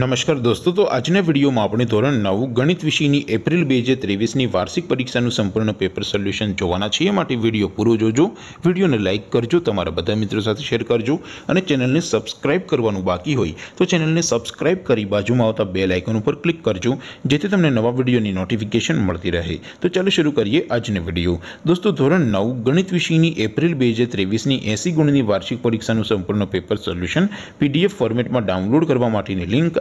નમસ્કાર દોસ્તો તો આજના વિડીયોમાં આપણે ધોરણ નવું ગણિત વિષયની એપ્રિલ બે હજાર ત્રેવીસની વાર્ષિક પરીક્ષાનું સંપૂર્ણ પેપર સોલ્યુશન જોવાના છીએ માટે વિડીયો પૂરો જોજો વિડીયોને લાઇક કરજો તમારા બધા મિત્રો સાથે શેર કરજો અને ચેનલને સબસ્ક્રાઇબ કરવાનું બાકી હોય તો ચેનલને સબસ્ક્રાઇબ કરી બાજુમાં આવતા બે લાઇકન ઉપર ક્લિક કરજો જેથી તમને નવા વિડીયોની નોટિફિકેશન મળતી રહે તો ચાલો શરૂ કરીએ આજનો વિડીયો દોસ્તો ધોરણ નવું ગણિત વિષયની એપ્રિલ બે હજાર ત્રેવીસની એંસી ગુણની વાર્ષિક પરીક્ષાનું સંપૂર્ણ પેપર સોલ્યુશન પીડીએફ ફોર્મેટમાં ડાઉનલોડ કરવા માટેની લિંક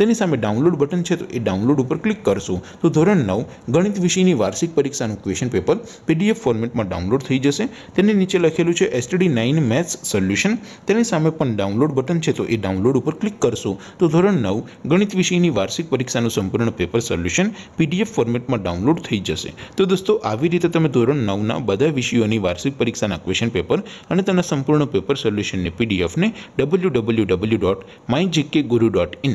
તેની સામે ડાઉનલોડ બટન છે તો એ ડાઉનલોડ ઉપર ક્લિક કરશો તો ધોરણ નવ ગણિત વિષયની વાર્ષિક પરીક્ષાનું ક્વેશ્ચન પેપર પીડીએફ ફોર્મેટમાં ડાઉનલોડ થઈ જશે તેની નીચે લખેલું છે એસટીડી નાઇન મેથ્સ સોલ્યુશન તેની સામે પણ ડાઉનલોડ બટન છે તો એ ડાઉનલોડ ઉપર ક્લિક કરશો તો ધોરણ નવ ગણિત વિષયની વાર્ષિક પરીક્ષાનું સંપૂર્ણ પેપર સોલ્યુશન પીડીએફ ફોર્મેટમાં ડાઉનલોડ થઈ જશે તો દોસ્તો આવી રીતે તમે ધોરણ નવના બધા વિષયોની વાર્ષિક પરીક્ષાના ક્વેશ્ચન પેપર અને તેના સંપૂર્ણ પેપર સોલ્યુશનની પીડીએફને W W W dot my Guru dot in